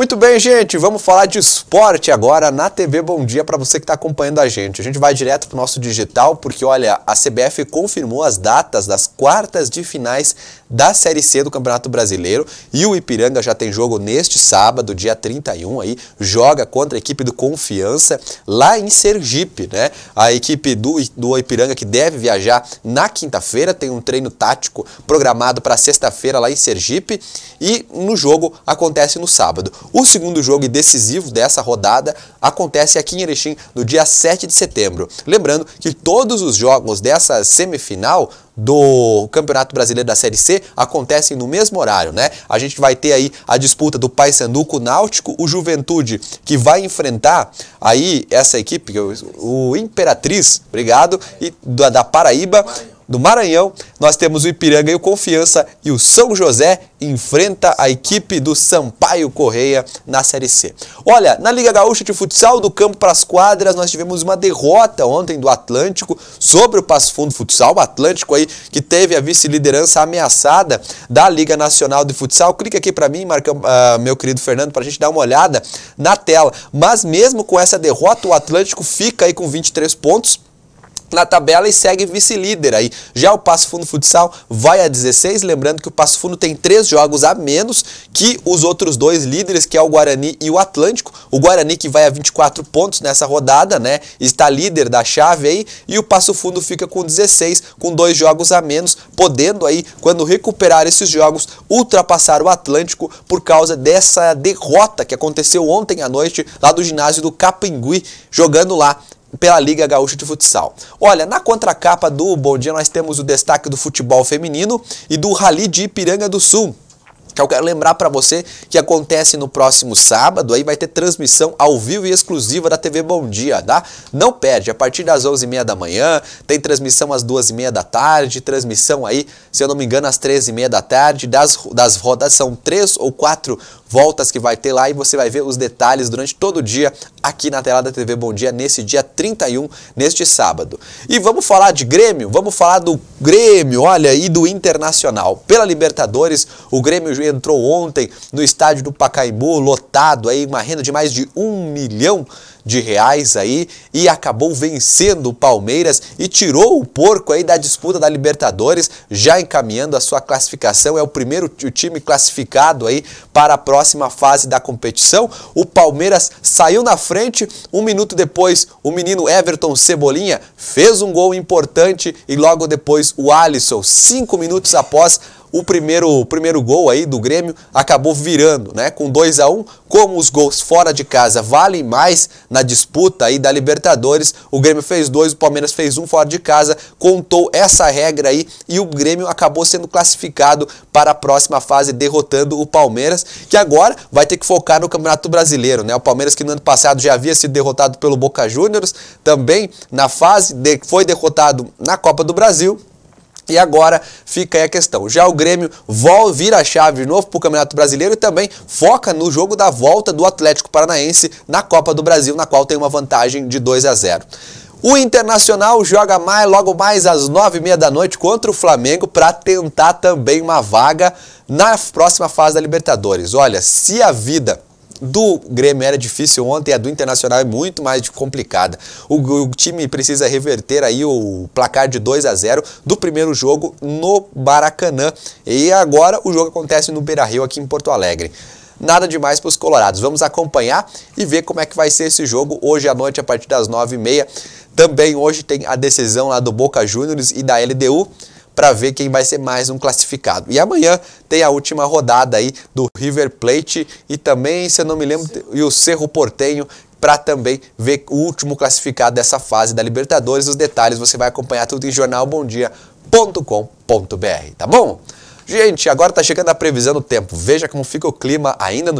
Muito bem, gente, vamos falar de esporte agora na TV Bom Dia para você que está acompanhando a gente. A gente vai direto para o nosso digital porque, olha, a CBF confirmou as datas das quartas de finais da Série C do Campeonato Brasileiro e o Ipiranga já tem jogo neste sábado, dia 31 aí, joga contra a equipe do Confiança lá em Sergipe, né? A equipe do, do Ipiranga que deve viajar na quinta-feira, tem um treino tático programado para sexta-feira lá em Sergipe e no jogo acontece no sábado. O segundo jogo decisivo dessa rodada acontece aqui em Erechim no dia 7 de setembro. Lembrando que todos os jogos dessa semifinal do Campeonato Brasileiro da Série C acontecem no mesmo horário, né? A gente vai ter aí a disputa do Paysandu com o Náutico, o Juventude que vai enfrentar aí essa equipe, é o Imperatriz, obrigado, e da Paraíba do Maranhão, nós temos o Ipiranga e o Confiança e o São José enfrenta a equipe do Sampaio Correia na Série C. Olha, na Liga Gaúcha de Futsal, do campo para as quadras, nós tivemos uma derrota ontem do Atlântico sobre o Passo Fundo Futsal. O Atlântico aí que teve a vice-liderança ameaçada da Liga Nacional de Futsal. Clica aqui para mim, Marcão, uh, meu querido Fernando, para a gente dar uma olhada na tela. Mas mesmo com essa derrota, o Atlântico fica aí com 23 pontos na tabela e segue vice-líder aí. Já o Passo Fundo Futsal vai a 16, lembrando que o Passo Fundo tem três jogos a menos que os outros dois líderes, que é o Guarani e o Atlântico. O Guarani que vai a 24 pontos nessa rodada, né? Está líder da chave aí e o Passo Fundo fica com 16, com dois jogos a menos, podendo aí, quando recuperar esses jogos, ultrapassar o Atlântico por causa dessa derrota que aconteceu ontem à noite lá do ginásio do Capingui, jogando lá pela Liga Gaúcha de Futsal. Olha, na contracapa do Bom Dia nós temos o destaque do futebol feminino e do Rally de Ipiranga do Sul. Que eu quero lembrar para você que acontece no próximo sábado, aí vai ter transmissão ao vivo e exclusiva da TV Bom Dia, tá? Não perde, a partir das 11h30 da manhã, tem transmissão às 2h30 da tarde, transmissão aí, se eu não me engano, às 13h30 da tarde, das, das rodas são três ou quatro voltas que vai ter lá e você vai ver os detalhes durante todo o dia aqui na tela da TV Bom Dia, nesse dia 31, neste sábado. E vamos falar de Grêmio? Vamos falar do Grêmio, olha, e do Internacional. Pela Libertadores, o Grêmio entrou ontem no estádio do Pacaembu, lotado aí, uma renda de mais de um milhão de reais aí e acabou vencendo o Palmeiras e tirou o porco aí da disputa da Libertadores, já encaminhando a sua classificação. É o primeiro time classificado aí para a próxima fase da competição. O Palmeiras saiu na frente, um minuto depois o menino Everton Cebolinha fez um gol importante e logo depois o Alisson, cinco minutos após o primeiro, o primeiro gol aí do Grêmio acabou virando, né? Com 2 a 1 um. Como os gols fora de casa valem mais na disputa aí da Libertadores, o Grêmio fez dois, o Palmeiras fez um fora de casa, contou essa regra aí e o Grêmio acabou sendo classificado para a próxima fase, derrotando o Palmeiras, que agora vai ter que focar no Campeonato Brasileiro, né? O Palmeiras que no ano passado já havia sido derrotado pelo Boca Juniors, também na fase, de, foi derrotado na Copa do Brasil e agora fica aí a questão. Já o Grêmio volta vira a chave de novo para o Campeonato Brasileiro e também foca no jogo da volta do Atlético Paranaense na Copa do Brasil, na qual tem uma vantagem de 2 a 0. O Internacional joga mais logo mais às nove h meia da noite contra o Flamengo para tentar também uma vaga na próxima fase da Libertadores. Olha, se a vida do Grêmio era difícil ontem, a do Internacional é muito mais complicada. O, o time precisa reverter aí o placar de 2 a 0 do primeiro jogo no Baracanã. E agora o jogo acontece no Beira-Rio aqui em Porto Alegre. Nada demais para os colorados. Vamos acompanhar e ver como é que vai ser esse jogo hoje à noite a partir das 9h30. Também hoje tem a decisão lá do Boca Juniors e da LDU para ver quem vai ser mais um classificado. E amanhã tem a última rodada aí do River Plate e também, se eu não me lembro, e o Cerro Portenho para também ver o último classificado dessa fase da Libertadores. Os detalhes você vai acompanhar tudo em jornalbomdia.com.br, tá bom? Gente, agora tá chegando a previsão do tempo. Veja como fica o clima ainda no